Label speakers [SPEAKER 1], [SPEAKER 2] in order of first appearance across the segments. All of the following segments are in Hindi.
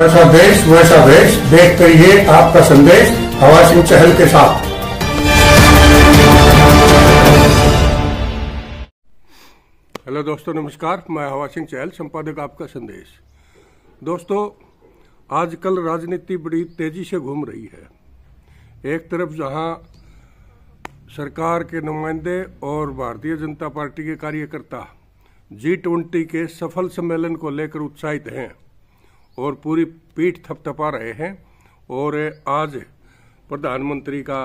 [SPEAKER 1] वैसा देश वैसा ऑफ देख कर ये आपका संदेश हवा सिंह चहल के साथ हेलो दोस्तों नमस्कार मैं हवा सिंह चहल संपादक आपका संदेश दोस्तों आजकल राजनीति बड़ी तेजी से घूम रही है एक तरफ जहां सरकार के नुमाइंदे और भारतीय जनता पार्टी के कार्यकर्ता जी ट्वेंटी के सफल सम्मेलन को लेकर उत्साहित हैं और पूरी पीठ थपथपा रहे हैं और आज प्रधानमंत्री का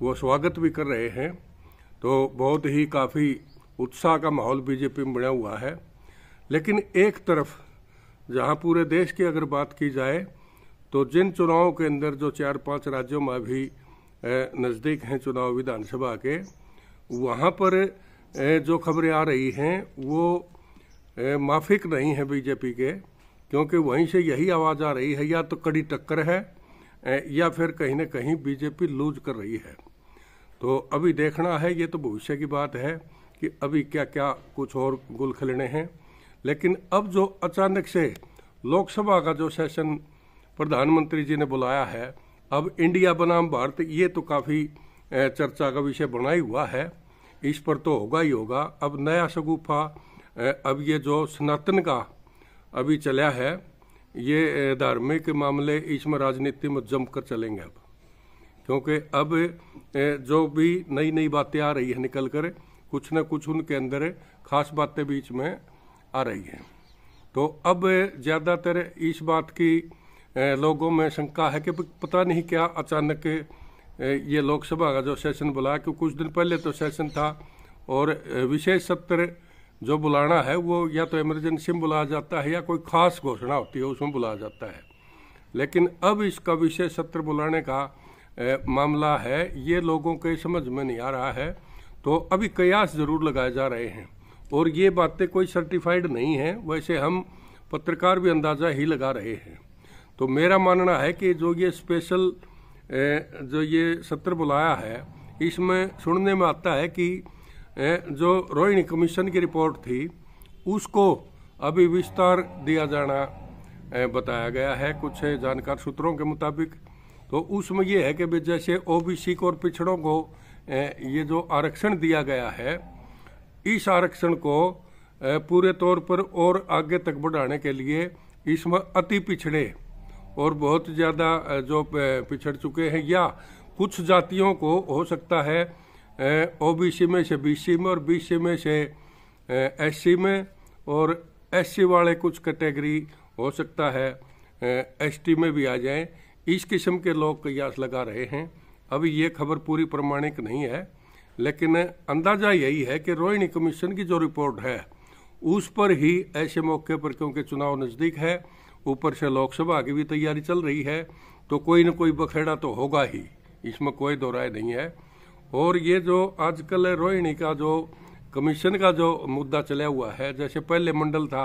[SPEAKER 1] वो स्वागत भी कर रहे हैं तो बहुत ही काफ़ी उत्साह का माहौल बीजेपी में बना हुआ है लेकिन एक तरफ जहां पूरे देश की अगर बात की जाए तो जिन चुनावों के अंदर जो चार पांच राज्यों में भी नज़दीक हैं चुनाव विधानसभा के वहां पर जो खबरें आ रही हैं वो माफिक नहीं हैं बीजेपी के क्योंकि वहीं से यही आवाज़ आ रही है या तो कड़ी टक्कर है या फिर कहीं ना कहीं बीजेपी लूज कर रही है तो अभी देखना है ये तो भविष्य की बात है कि अभी क्या क्या कुछ और गुल खिलने हैं लेकिन अब जो अचानक से लोकसभा का जो सेशन प्रधानमंत्री जी ने बुलाया है अब इंडिया बनाम भारत ये तो काफ़ी चर्चा का विषय बना ही हुआ है इस पर तो होगा ही होगा अब नया शगुफा अब ये जो सनातन का अभी चलिया है ये धार्मिक मामले इसमें राजनीति में जमकर चलेंगे अब क्योंकि अब जो भी नई नई बातें आ रही है निकल कर कुछ न कुछ उनके अंदर खास बातें बीच में आ रही हैं तो अब ज़्यादातर इस बात की लोगों में शंका है कि पता नहीं क्या अचानक ये लोकसभा का जो सेशन बुलाया क्योंकि कुछ दिन पहले तो सेशन था और विशेष सत्र जो बुलाना है वो या तो इमरजेंसी में बुलाया जाता है या कोई खास घोषणा होती है उसमें बुलाया जाता है लेकिन अब इसका विशेष सत्र बुलाने का ए, मामला है ये लोगों के समझ में नहीं आ रहा है तो अभी कयास जरूर लगाए जा रहे हैं और ये बातें कोई सर्टिफाइड नहीं है वैसे हम पत्रकार भी अंदाज़ा ही लगा रहे हैं तो मेरा मानना है कि जो ये स्पेशल ए, जो ये सत्र बुलाया है इसमें सुनने में आता है कि जो रोहिणी कमीशन की रिपोर्ट थी उसको अभी विस्तार दिया जाना बताया गया है कुछ जानकार सूत्रों के मुताबिक तो उसमें यह है कि जैसे ओबीसी को और पिछड़ों को ये जो आरक्षण दिया गया है इस आरक्षण को पूरे तौर पर और आगे तक बढ़ाने के लिए इसमें अति पिछड़े और बहुत ज़्यादा जो पिछड़ चुके हैं या कुछ जातियों को हो सकता है ओबीसी में से बीसी में और बीसी में से एससी में और एससी वाले कुछ कैटेगरी हो सकता है एसटी में भी आ जाएं इस किस्म के लोग कयास लगा रहे हैं अभी ये खबर पूरी प्रमाणिक नहीं है लेकिन अंदाज़ा यही है कि रोहिणी कमीशन की जो रिपोर्ट है उस पर ही ऐसे मौके पर क्योंकि चुनाव नज़दीक है ऊपर से लोकसभा की भी तैयारी चल रही है तो कोई ना कोई बखेड़ा तो होगा ही इसमें कोई दो राय नहीं है और ये जो आजकल रोहिणी का जो कमीशन का जो मुद्दा चला हुआ है जैसे पहले मंडल था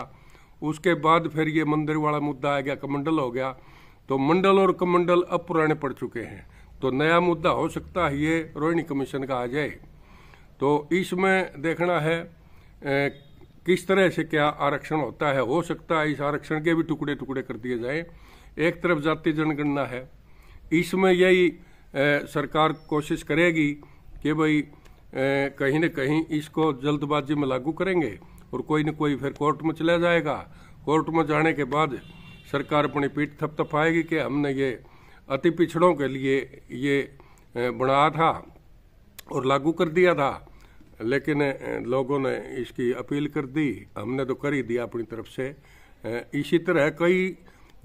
[SPEAKER 1] उसके बाद फिर ये मंदिर वाला मुद्दा आ गया कमंडल हो गया तो मंडल और कमंडल अब पुराने पड़ चुके हैं तो नया मुद्दा हो सकता है ये रोहिणी कमीशन का आ जाए तो इसमें देखना है ए, किस तरह से क्या आरक्षण होता है हो सकता है इस आरक्षण के भी टुकड़े टुकड़े कर दिए जाए एक तरफ जाति जनगणना है इसमें यही ए, सरकार कोशिश करेगी कि भाई कहीं न कहीं इसको जल्दबाजी में लागू करेंगे और कोई न कोई फिर कोर्ट में चला जाएगा कोर्ट में जाने के बाद सरकार अपनी पीठ थपथपाएगी कि हमने ये अति पिछड़ों के लिए ये बनाया था और लागू कर दिया था लेकिन लोगों ने इसकी अपील कर दी हमने तो कर ही दिया अपनी तरफ से इसी तरह कई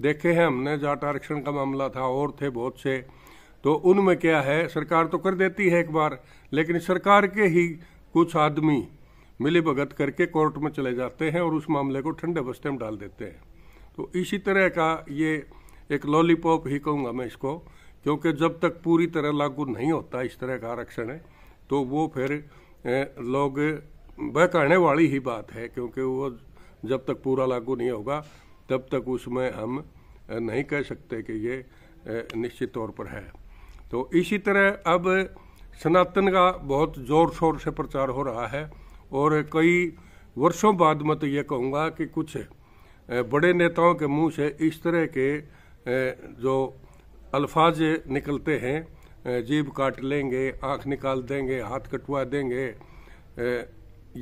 [SPEAKER 1] देखे हैं हमने जाट आरक्षण का मामला था और थे बहुत से तो उनमें क्या है सरकार तो कर देती है एक बार लेकिन सरकार के ही कुछ आदमी मिली भगत करके कोर्ट में चले जाते हैं और उस मामले को ठंडे बस्ते में डाल देते हैं तो इसी तरह का ये एक लॉलीपॉप ही कहूँगा मैं इसको क्योंकि जब तक पूरी तरह लागू नहीं होता इस तरह का आरक्षण है तो वो फिर लोग बहकाने वाली ही बात है क्योंकि वो जब तक पूरा लागू नहीं होगा तब तक उसमें हम नहीं कह सकते कि ये निश्चित तौर पर है तो इसी तरह अब सनातन का बहुत ज़ोर शोर से प्रचार हो रहा है और कई वर्षों बाद मैं तो ये कहूँगा कि कुछ बड़े नेताओं के मुंह से इस तरह के जो अल्फाज निकलते हैं जीब काट लेंगे आँख निकाल देंगे हाथ कटवा देंगे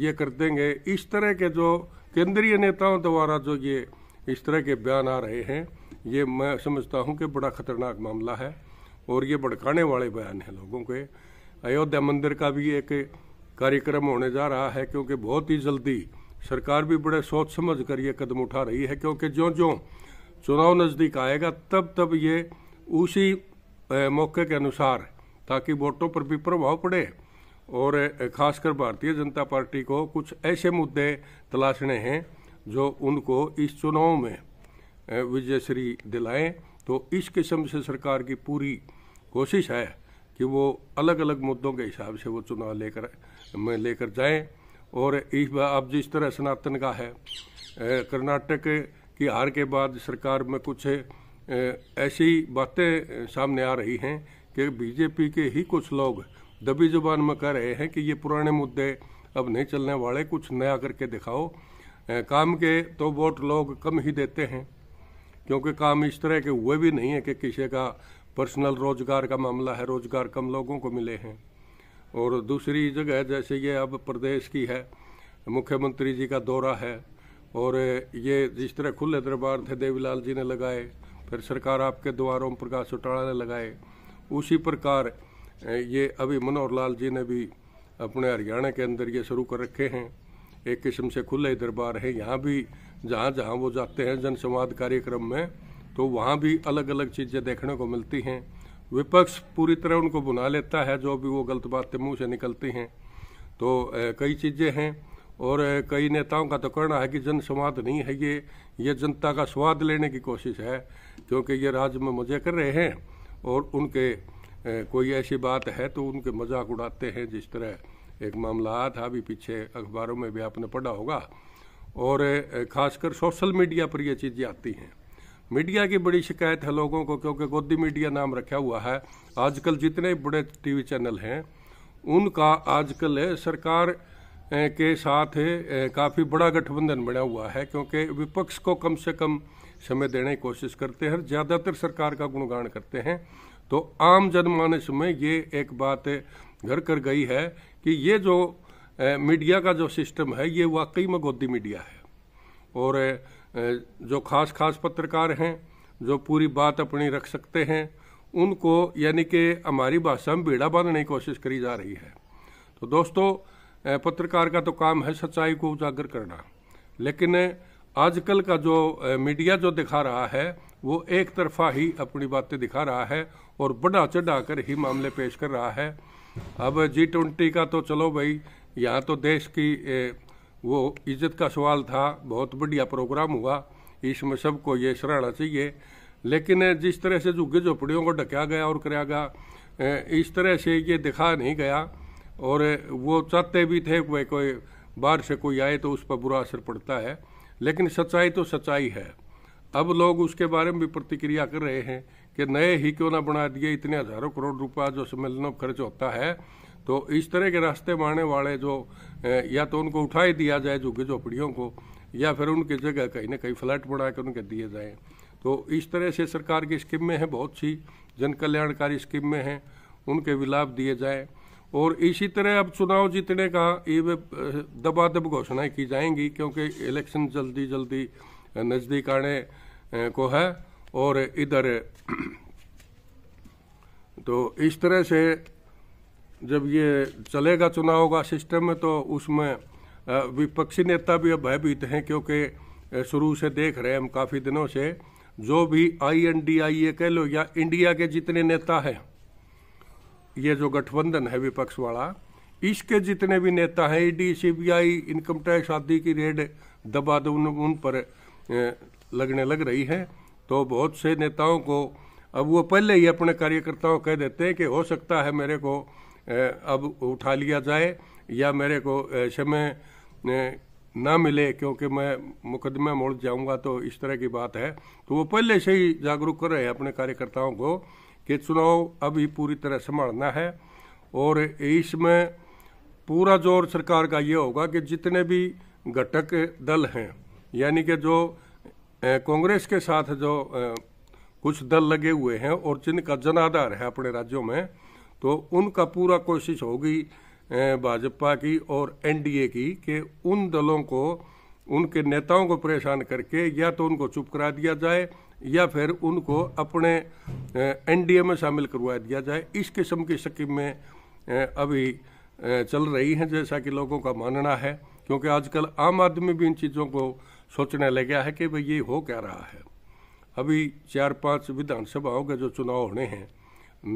[SPEAKER 1] ये कर देंगे इस तरह के जो केंद्रीय नेताओं द्वारा जो ये इस तरह के बयान आ रहे हैं ये मैं समझता हूँ कि बड़ा खतरनाक मामला है और ये भड़काने वाले बयान हैं लोगों के अयोध्या मंदिर का भी एक कार्यक्रम होने जा रहा है क्योंकि बहुत ही जल्दी सरकार भी बड़े सोच समझ कर ये कदम उठा रही है क्योंकि जो जो चुनाव नज़दीक आएगा तब तब ये उसी मौके के अनुसार ताकि वोटों पर भी प्रभाव पड़े और खासकर भारतीय जनता पार्टी को कुछ ऐसे मुद्दे तलाशने हैं जो उनको इस चुनाव में विजयश्री दिलाएं तो इस किस्म से सरकार की पूरी कोशिश है कि वो अलग अलग मुद्दों के हिसाब से वो चुनाव लेकर में लेकर जाएं और इस बार अब जिस तरह सनातन का है कर्नाटक की हार के बाद सरकार में कुछ ऐसी बातें सामने आ रही हैं कि बीजेपी के ही कुछ लोग दबी जुबान में कह रहे हैं कि ये पुराने मुद्दे अब नहीं चलने वाले कुछ नया करके दिखाओ काम के तो वोट लोग कम ही देते हैं क्योंकि काम इस तरह के हुए भी नहीं है कि किसी का पर्सनल रोजगार का मामला है रोजगार कम लोगों को मिले हैं और दूसरी जगह जैसे ये अब प्रदेश की है मुख्यमंत्री जी का दौरा है और ये जिस तरह खुले दरबार थे देवीलाल जी ने लगाए फिर सरकार आपके द्वारों प्रकाश चौटाला ने लगाए उसी प्रकार ये अभी मनोहर लाल जी ने भी अपने हरियाणा के अंदर ये शुरू कर रखे हैं एक किस्म से खुले दरबार हैं यहाँ भी जहाँ जहाँ वो जाते हैं जनसंवाद कार्यक्रम में तो वहाँ भी अलग अलग चीज़ें देखने को मिलती हैं विपक्ष पूरी तरह उनको बुना लेता है जो भी वो गलत बातें मुँह से निकलती हैं तो कई चीज़ें हैं और कई नेताओं का तो कहना है कि जन संवाद नहीं है ये ये जनता का स्वाद लेने की कोशिश है क्योंकि ये राज्य में मजे कर रहे हैं और उनके कोई ऐसी बात है तो उनके मजाक उड़ाते हैं जिस तरह एक मामला आया था अभी पीछे अखबारों में भी आपने पढ़ा होगा और ख़ासकर सोशल मीडिया पर ये चीज़ें आती हैं मीडिया की बड़ी शिकायत है लोगों को क्योंकि गोदी मीडिया नाम रखा हुआ है आजकल जितने बड़े टीवी चैनल हैं उनका आजकल सरकार के साथ काफ़ी बड़ा गठबंधन बना हुआ है क्योंकि विपक्ष को कम से कम समय देने की कोशिश करते हैं ज़्यादातर सरकार का गुणगान करते हैं तो आम जनमानस में ये एक बात घर कर गई है कि ये जो मीडिया का जो सिस्टम है ये वाकई में गोदी मीडिया है और जो खास खास पत्रकार हैं जो पूरी बात अपनी रख सकते हैं उनको यानी कि हमारी भाषा में बेड़ा बांधने की कोशिश करी जा रही है तो दोस्तों पत्रकार का तो काम है सच्चाई को उजागर करना लेकिन आजकल का जो मीडिया जो दिखा रहा है वो एक तरफा ही अपनी बातें दिखा रहा है और बढ़ा चढ़ा कर ही मामले पेश कर रहा है अब जी ट्वेंटी का तो चलो भाई यहाँ तो देश की वो इज्जत का सवाल था बहुत बढ़िया प्रोग्राम हुआ इसमें सबको ये सराहना चाहिए लेकिन जिस तरह से झुग्गे झोपड़ियों को ढका गया और कराया गया इस तरह से ये दिखा नहीं गया और वो चाहते भी थे कोई कोई बाहर से कोई आए तो उस पर बुरा असर पड़ता है लेकिन सच्चाई तो सच्चाई है अब लोग उसके बारे में भी प्रतिक्रिया कर रहे हैं कि नए ही क्यों ना बना दिए इतने हजारों करोड़ रुपया जो सम्मेलनों खर्च होता है तो इस तरह के रास्ते मारने वाले जो या तो उनको उठाए दिया जाए झुग्गी झोपड़ियों को या फिर उनकी जगह कहीं ना कहीं फ्लैट बना कर उनके दिए जाए तो इस तरह से सरकार की स्कीम में है बहुत सी जन कल्याणकारी स्कीम में हैं उनके भी लाभ दिए जाए और इसी तरह अब चुनाव जीतने का ये दबादब घोषणाएं की जाएंगी क्योंकि इलेक्शन जल्दी जल्दी नज़दीक आने को है और इधर तो इस तरह से जब ये चलेगा चुनाव का सिस्टम में तो उसमें विपक्षी नेता भी अब भयभीत हैं क्योंकि शुरू से देख रहे हैं हम काफ़ी दिनों से जो भी आई एन डी आई ए कह लो या इंडिया के जितने नेता हैं ये जो गठबंधन है विपक्ष वाला इसके जितने भी नेता हैं ईडी सीबीआई इनकम टैक्स आदि की रेड दबा दो उन पर लगने लग रही है तो बहुत से नेताओं को अब वो पहले ही अपने कार्यकर्ताओं कह देते हैं कि हो सकता है मेरे को अब उठा लिया जाए या मेरे को समय ना मिले क्योंकि मैं मुकदमे मोड़ जाऊंगा तो इस तरह की बात है तो वो पहले से ही जागरूक कर रहे हैं अपने कार्यकर्ताओं को कि चुनाव अभी पूरी तरह संभालना है और इसमें पूरा जोर सरकार का ये होगा कि जितने भी घटक दल हैं यानी कि जो कांग्रेस के साथ जो कुछ दल लगे हुए हैं और जिनका जनाधार है अपने राज्यों में तो उनका पूरा कोशिश होगी भाजपा की और एनडीए की कि उन दलों को उनके नेताओं को परेशान करके या तो उनको चुप करा दिया जाए या फिर उनको अपने एनडीए में शामिल करवा दिया जाए इस किस्म की स्कीम में अभी चल रही हैं जैसा कि लोगों का मानना है क्योंकि आजकल आम आदमी भी इन चीज़ों को सोचने लग गया है कि भाई ये हो क्या रहा है अभी चार पांच विधानसभाओं के जो चुनाव होने हैं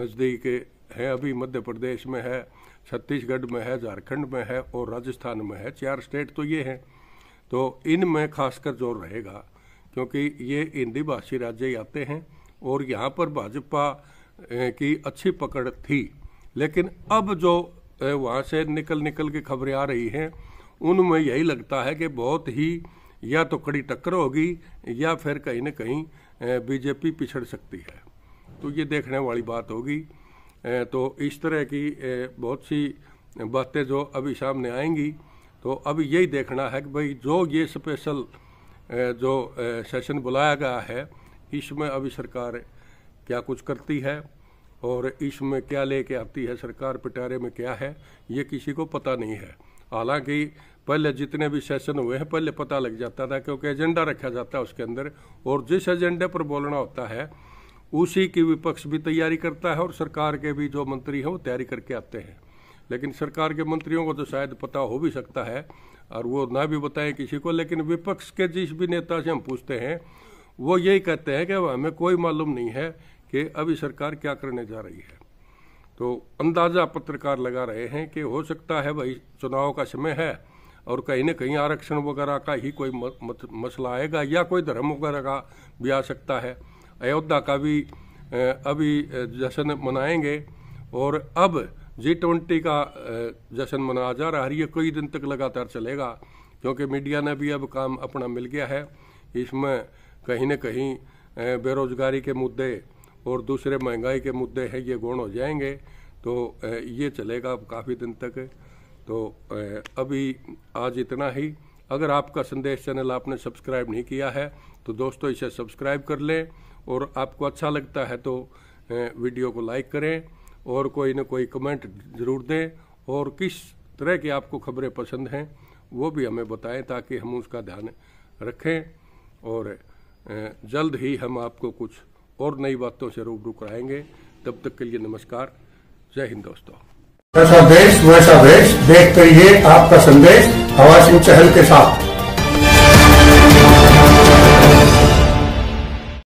[SPEAKER 1] नज़दीक है अभी मध्य प्रदेश में है छत्तीसगढ़ में है झारखंड में है और राजस्थान में है चार स्टेट तो ये हैं तो इन में खासकर जोर रहेगा क्योंकि ये हिंदी भाषी राज्य आते हैं और यहाँ पर भाजपा की अच्छी पकड़ थी लेकिन अब जो वहाँ से निकल निकल के खबरें आ रही हैं उनमें यही लगता है कि बहुत ही या तो कड़ी टक्कर होगी या फिर कहीं ना कहीं बीजेपी पिछड़ सकती है तो ये देखने वाली बात होगी तो इस तरह की बहुत सी बातें जो अभी सामने आएंगी तो अभी यही देखना है कि भाई जो ये स्पेशल जो सेशन बुलाया गया है इसमें अभी सरकार क्या कुछ करती है और इसमें क्या लेके आती है सरकार पिटारे में क्या है ये किसी को पता नहीं है हालांकि पहले जितने भी सेशन हुए हैं पहले पता लग जाता था क्योंकि एजेंडा रखा जाता है उसके अंदर और जिस एजेंडे पर बोलना होता है उसी की विपक्ष भी तैयारी करता है और सरकार के भी जो मंत्री हैं वो तैयारी करके आते हैं लेकिन सरकार के मंत्रियों को तो शायद पता हो भी सकता है और वो ना भी बताएं किसी को लेकिन विपक्ष के जिस भी नेता से हम पूछते हैं वो यही कहते हैं कि हमें कोई मालूम नहीं है कि अभी सरकार क्या करने जा रही है तो अंदाज़ा पत्रकार लगा रहे हैं कि हो सकता है भाई चुनाव का समय है और कहीं ना कहीं आरक्षण वगैरह का ही कोई मसला आएगा या कोई धर्म वगैरह का भी आ सकता है अयोध्या का भी अभी जश्न मनाएंगे और अब जी ट्वेंटी का जश्न मनाया जा रहा है ये कई दिन तक लगातार चलेगा क्योंकि मीडिया ने भी अब काम अपना मिल गया है इसमें कहीं न कहीं बेरोजगारी के मुद्दे और दूसरे महंगाई के मुद्दे हैं ये गौण हो जाएंगे तो ये चलेगा अब काफ़ी दिन तक तो अभी आज इतना ही अगर आपका संदेश चैनल आपने सब्सक्राइब नहीं किया है तो दोस्तों इसे सब्सक्राइब कर लें और आपको अच्छा लगता है तो वीडियो को लाइक करें और कोई ना कोई कमेंट ज़रूर दें और किस तरह की आपको खबरें पसंद हैं वो भी हमें बताएं ताकि हम उसका ध्यान रखें और जल्द ही हम आपको कुछ और नई बातों से रूबरू कराएंगे तब तक के लिए नमस्कार जय हिंद दोस्तों वैसा देश वैसा देश देखते तो ही आपका संदेश आवाज चहल के साथ